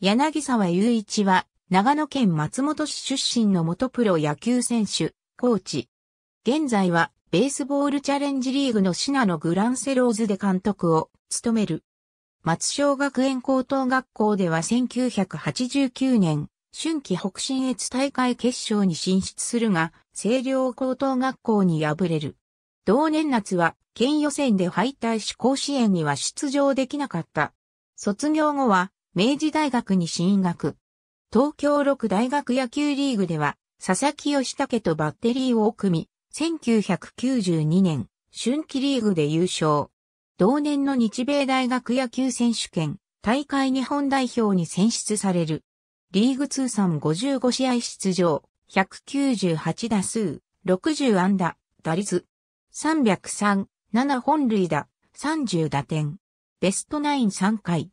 柳沢雄一は、長野県松本市出身の元プロ野球選手、コーチ。現在は、ベースボールチャレンジリーグのシナのグランセローズで監督を務める。松小学園高等学校では1989年、春季北新越大会決勝に進出するが、清涼高等学校に敗れる。同年夏は、県予選で敗退し甲子園には出場できなかった。卒業後は、明治大学に進学。東京六大学野球リーグでは、佐々木義武とバッテリーを組み、1992年、春季リーグで優勝。同年の日米大学野球選手権、大会日本代表に選出される。リーグ通算55試合出場、198打数、60安打、打率、303、7本塁打、30打点。ベストナイン3回、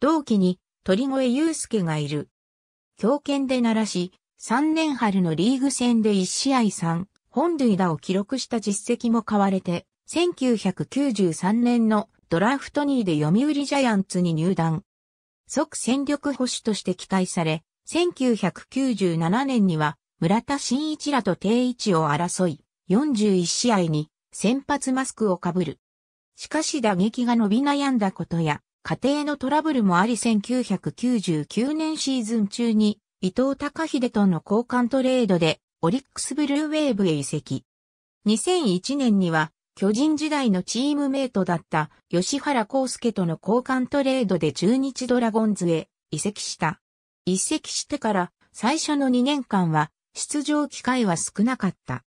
同期に鳥越祐介がいる。強肩で鳴らし、3年春のリーグ戦で1試合3本塁打を記録した実績も買われて、1993年のドラフト2位で読売ジャイアンツに入団。即戦力保守として期待され、1997年には村田真一らと定位置を争い、41試合に先発マスクをかぶる。しかし打撃が伸び悩んだことや、家庭のトラブルもあり1999年シーズン中に伊藤隆秀との交換トレードでオリックスブルーウェーブへ移籍。2001年には巨人時代のチームメイトだった吉原康介との交換トレードで中日ドラゴンズへ移籍した。移籍してから最初の2年間は出場機会は少なかった。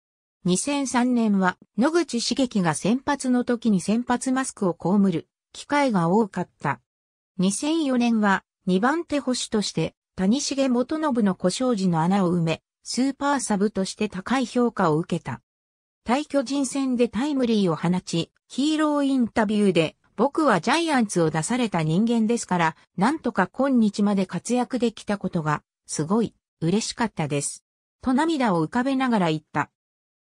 2003年は野口茂樹が先発の時に先発マスクを被る機会が多かった。2004年は2番手保守として谷重元信の故障時の穴を埋め、スーパーサブとして高い評価を受けた。対巨人戦でタイムリーを放ち、ヒーローインタビューで、僕はジャイアンツを出された人間ですから、なんとか今日まで活躍できたことが、すごい、嬉しかったです。と涙を浮かべながら言った。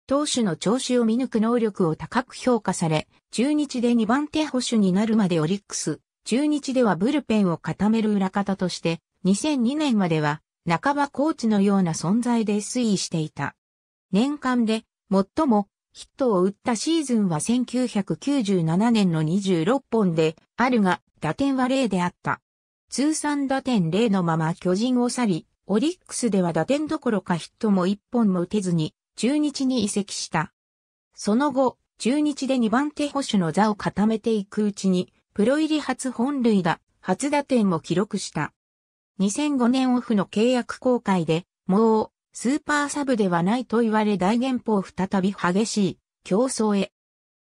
投手の調子を見抜く能力を高く評価され、中日で2番手保守になるまでオリックス、中日ではブルペンを固める裏方として、2002年までは半ばコーチのような存在で推移していた。年間で最もヒットを打ったシーズンは1997年の26本であるが打点は0であった。通算打点0のまま巨人を去り、オリックスでは打点どころかヒットも1本も打てずに中日に移籍した。その後、中日で2番手保守の座を固めていくうちに、プロ入り初本塁打、初打点を記録した。2005年オフの契約公開で、もう、スーパーサブではないと言われ大元報再び激しい競争へ。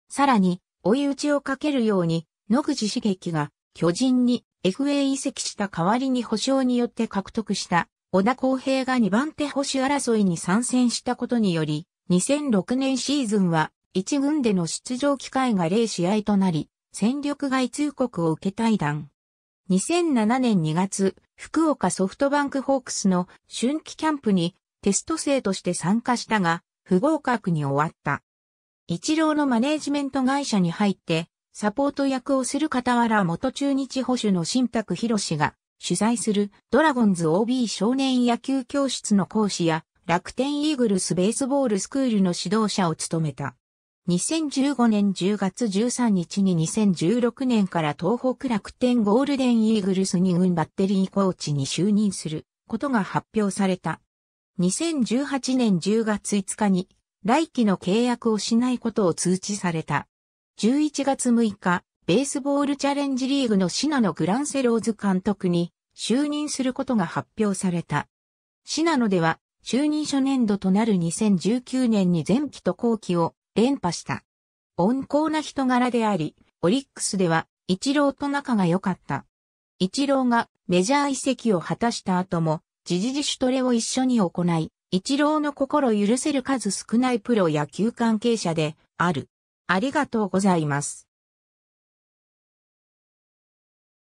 さらに、追い打ちをかけるように、野口茂樹が巨人に FA 移籍した代わりに保証によって獲得した小田康平が2番手保守争いに参戦したことにより、2006年シーズンは1軍での出場機会が0試合となり、戦力外通告を受け退団。2007年2月、福岡ソフトバンクホークスの春季キャンプにテスト生として参加したが、不合格に終わった。一郎のマネージメント会社に入って、サポート役をする傍ら元中日保守の新宅博士が主催するドラゴンズ OB 少年野球教室の講師や楽天イーグルスベースボールスクールの指導者を務めた。2015年10月13日に2016年から東北楽天ゴールデンイーグルス2軍バッテリーコーチに就任することが発表された。2018年10月5日に来期の契約をしないことを通知された。11月6日、ベースボールチャレンジリーグのシナノグランセローズ監督に就任することが発表された。シナノでは就任初年度となる2019年に前期と後期を連覇した。温厚な人柄であり、オリックスでは一郎と仲が良かった。一郎がメジャー移籍を果たした後も、時事自主トレを一緒に行い、一郎の心許せる数少ないプロ野球関係者である。ありがとうございます。